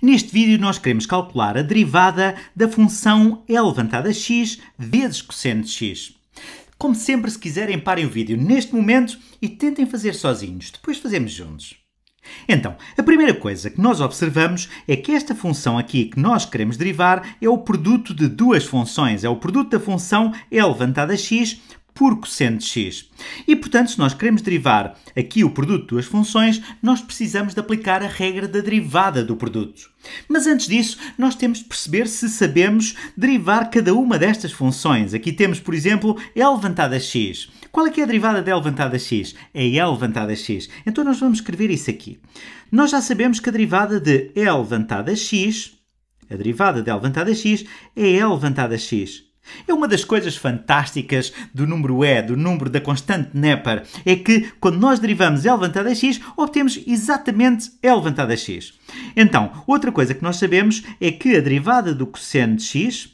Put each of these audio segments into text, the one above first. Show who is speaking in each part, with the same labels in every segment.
Speaker 1: Neste vídeo nós queremos calcular a derivada da função e levantada a x vezes cosseno de x. Como sempre, se quiserem, parem o vídeo neste momento e tentem fazer sozinhos, depois fazemos juntos. Então, a primeira coisa que nós observamos é que esta função aqui que nós queremos derivar é o produto de duas funções, é o produto da função e levantada a x por cosseno x. E, portanto, se nós queremos derivar aqui o produto de duas funções, nós precisamos de aplicar a regra da derivada do produto. Mas antes disso, nós temos de perceber se sabemos derivar cada uma destas funções. Aqui temos, por exemplo, L levantada x. Qual é que é a derivada de L levantada x? É L levantada x. Então nós vamos escrever isso aqui. Nós já sabemos que a derivada de L levantada x, a derivada de L levantada x, é L levantada x. É uma das coisas fantásticas do número E, do número da constante Neper, é que quando nós derivamos E levantado a x, obtemos exatamente E levantado a x. Então, outra coisa que nós sabemos é que a derivada do cosseno de x,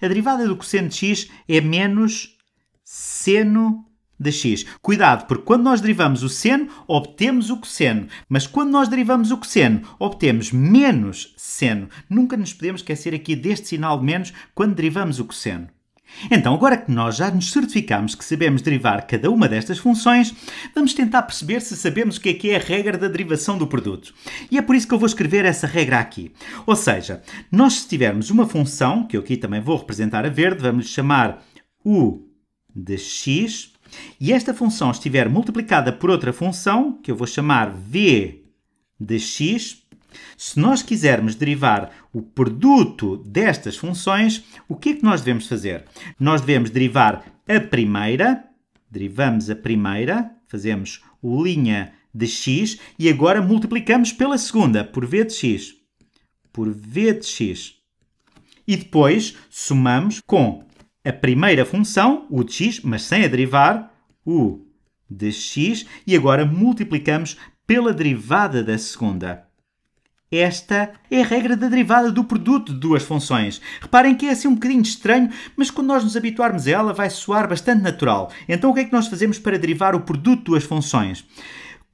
Speaker 1: a derivada do cosseno de x é menos seno de x. Cuidado, porque quando nós derivamos o seno, obtemos o cosseno. Mas quando nós derivamos o cosseno, obtemos menos seno. Nunca nos podemos esquecer aqui deste sinal de menos quando derivamos o cosseno. Então, agora que nós já nos certificamos que sabemos derivar cada uma destas funções, vamos tentar perceber se sabemos o que é que é a regra da derivação do produto. E é por isso que eu vou escrever essa regra aqui. Ou seja, nós se tivermos uma função, que eu aqui também vou representar a verde, vamos chamar u de x, e esta função estiver multiplicada por outra função, que eu vou chamar v de x, se nós quisermos derivar o produto destas funções, o que é que nós devemos fazer? Nós devemos derivar a primeira, derivamos a primeira, fazemos o linha de x e agora multiplicamos pela segunda, por v de x. Por v de x. E depois somamos com a primeira função, o de x, mas sem a derivar, u de x, e agora multiplicamos pela derivada da segunda. Esta é a regra da derivada do produto de duas funções. Reparem que é assim um bocadinho estranho, mas quando nós nos habituarmos a ela vai soar bastante natural. Então o que é que nós fazemos para derivar o produto de duas funções?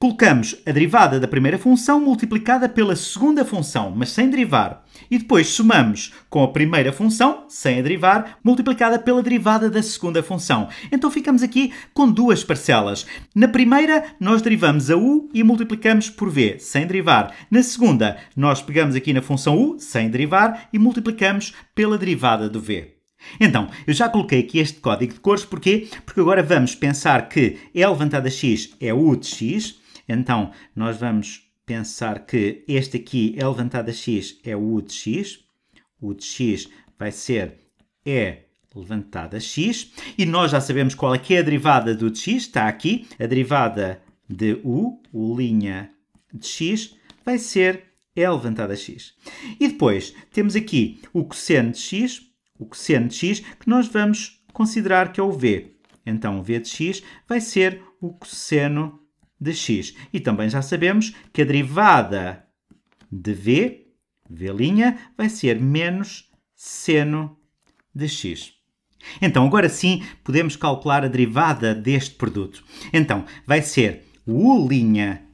Speaker 1: Colocamos a derivada da primeira função multiplicada pela segunda função, mas sem derivar. E depois somamos com a primeira função, sem a derivar, multiplicada pela derivada da segunda função. Então ficamos aqui com duas parcelas. Na primeira, nós derivamos a u e multiplicamos por v, sem derivar. Na segunda, nós pegamos aqui na função u, sem derivar, e multiplicamos pela derivada do v. Então, eu já coloquei aqui este código de cores, porquê? Porque agora vamos pensar que E elevado a x é u de x, então, nós vamos pensar que este aqui, é E a x, é o U de x. U de x vai ser é E a x. E nós já sabemos qual é que é a derivada do de x. Está aqui. A derivada de U, linha de x, vai ser é E a x. E depois temos aqui o cosseno de x, o cosseno de x, que nós vamos considerar que é o V. Então, o V de x vai ser o cosseno de x. E também já sabemos que a derivada de v, v' vai ser menos seno de x. Então, agora sim, podemos calcular a derivada deste produto. Então, vai ser u'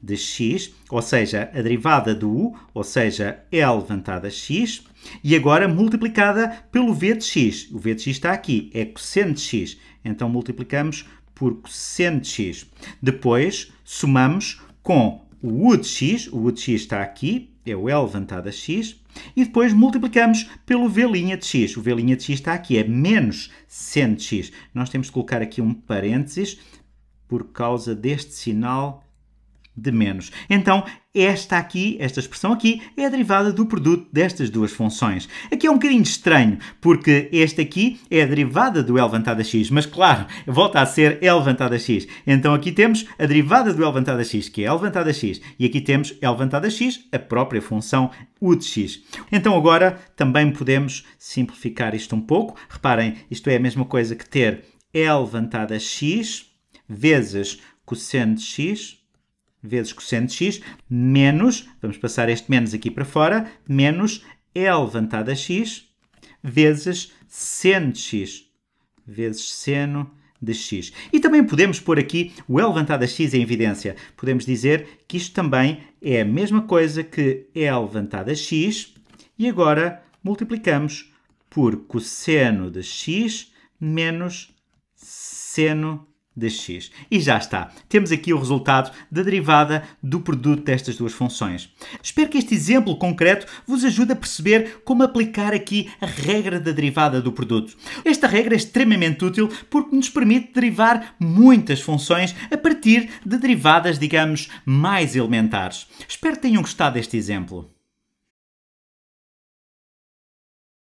Speaker 1: de x, ou seja, a derivada do u, ou seja, l levantada x, e agora multiplicada pelo v de x. O v de x está aqui, é cosseno de x. Então, multiplicamos por cosseno de x. Depois, somamos com o u de x, o u de x está aqui, é o L levantado a x, e depois multiplicamos pelo V' de x. O V' de x está aqui, é menos seno de x. Nós temos de colocar aqui um parênteses por causa deste sinal de menos. Então, esta aqui, esta expressão aqui, é a derivada do produto destas duas funções. Aqui é um bocadinho estranho, porque esta aqui é a derivada do L a x, mas claro, volta a ser L a x. Então aqui temos a derivada do L a x, que é L a x, e aqui temos L a x, a própria função u de x. Então agora também podemos simplificar isto um pouco. Reparem, isto é a mesma coisa que ter L a x vezes cosseno de x vezes cosseno de x, menos, vamos passar este menos aqui para fora, menos e a x, vezes seno de x, vezes seno de x. E também podemos pôr aqui o E levantado a x em evidência. Podemos dizer que isto também é a mesma coisa que E levantado a x e agora multiplicamos por cosseno de x menos seno x. E já está. Temos aqui o resultado da derivada do produto destas duas funções. Espero que este exemplo concreto vos ajude a perceber como aplicar aqui a regra da derivada do produto. Esta regra é extremamente útil porque nos permite derivar muitas funções a partir de derivadas, digamos, mais elementares. Espero que tenham gostado deste exemplo.